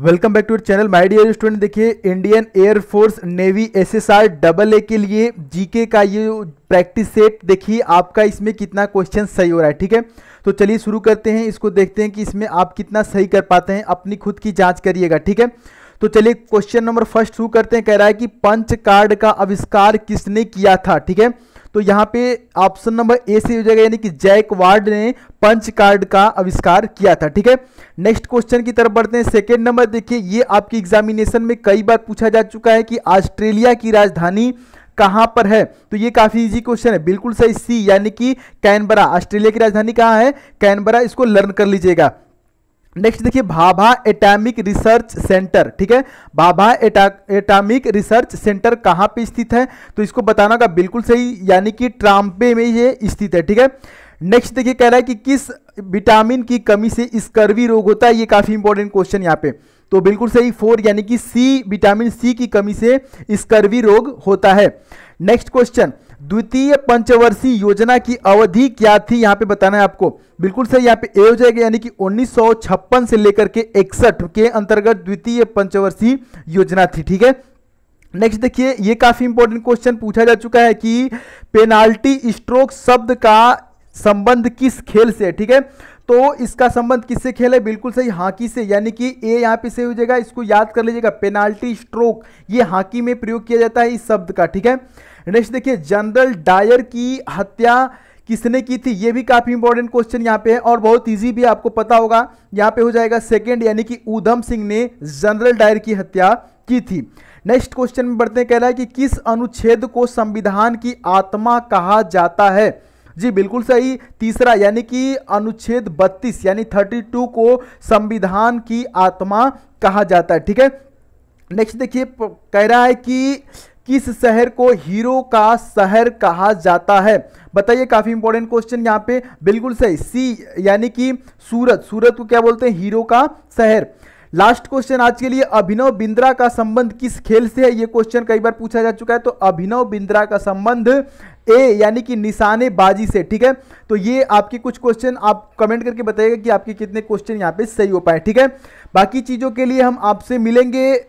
welcome back to channel my dear student देखिए Indian air force navy SSR double A के लिए GK का ये प्रैक्टिस सेट देखिए आपका इसमें कितना क्वेश्चन सही हो रहा है ठीक है तो चलिए शुरू करते हैं इसको देखते हैं कि इसमें आप कितना सही कर पाते हैं अपनी खुद की जांच करिएगा ठीक है तो चलिए क्वेश्चन नंबर फर्स्ट शुरू करते हैं कह रहा है कि पंच कार्ड का आविष्कार किसने किया था ठीक है तो यहाँ पे ऑप्शन नंबर ए से हो जाएगा यानी कि जैक वार्ड ने पंच कार्ड का आविष्कार किया था ठीक है नेक्स्ट क्वेश्चन की तरफ बढ़ते हैं सेकेंड नंबर देखिए ये आपके एग्जामिनेशन में कई बार पूछा जा चुका है कि ऑस्ट्रेलिया की राजधानी कहां पर है तो ये काफ़ी इजी क्वेश्चन है बिल्कुल सही सी यानी कि कैनबरा ऑस्ट्रेलिया की राजधानी कहां है कैनबरा इसको लर्न कर लीजिएगा नेक्स्ट देखिए भाभा एटॉमिक रिसर्च सेंटर ठीक है भाभा एटॉमिक रिसर्च सेंटर कहाँ पे स्थित है तो इसको बताना का बिल्कुल सही यानी कि ट्राम्पे में ये स्थित है ठीक है नेक्स्ट देखिए कह रहा है कि किस विटामिन की कमी से स्कर्वी रोग होता है ये काफ़ी इंपॉर्टेंट क्वेश्चन यहाँ पे तो बिल्कुल सही फोर यानी कि सी विटामिन सी की कमी से स्कर्वी रोग होता है नेक्स्ट क्वेश्चन द्वितीय पंचवर्षीय योजना की अवधि क्या थी यहाँ पे बताना है आपको बिल्कुल सही यहाँ पे ए हो जाएगा यानी कि उन्नीस से लेकर के इकसठ के अंतर्गत द्वितीय पंचवर्षीय योजना थी ठीक है नेक्स्ट देखिए ये काफी इंपॉर्टेंट क्वेश्चन पूछा जा चुका है कि पेनाल्टी स्ट्रोक शब्द का संबंध किस खेल से ठीक है तो इसका संबंध किससे खेल है बिल्कुल सही हॉकी से यानी कि ए यहाँ पे सही हो जाएगा इसको याद कर लीजिएगा पेनाल्टी स्ट्रोक ये हॉकी में प्रयोग किया जाता है इस शब्द का ठीक है नेक्स्ट देखिए जनरल डायर की हत्या किसने की थी ये भी काफ़ी इंपॉर्टेंट क्वेश्चन यहाँ पे है और बहुत इजी भी आपको पता होगा यहाँ पे हो जाएगा सेकेंड यानी कि ऊधम सिंह ने जनरल डायर की हत्या की थी नेक्स्ट क्वेश्चन में बढ़ते कह रहा है कि किस अनुच्छेद को संविधान की आत्मा कहा जाता है जी बिल्कुल सही तीसरा यानी कि अनुच्छेद 32 यानी 32 को संविधान की आत्मा कहा जाता है ठीक है नेक्स्ट देखिए कह रहा है कि किस शहर को हीरो का शहर कहा जाता है बताइए काफ़ी इंपॉर्टेंट क्वेश्चन यहाँ पे बिल्कुल सही सी यानी कि सूरत सूरत को क्या बोलते हैं हीरो का शहर लास्ट क्वेश्चन आज के लिए अभिनव बिंद्रा का संबंध किस खेल से है ये क्वेश्चन कई बार पूछा जा चुका है तो अभिनव बिंद्रा का संबंध ए यानी कि निशानेबाजी से ठीक है तो ये आपके कुछ क्वेश्चन आप कमेंट करके बताइएगा कि आपके कितने क्वेश्चन यहाँ पे सही हो पाए ठीक है बाकी चीज़ों के लिए हम आपसे मिलेंगे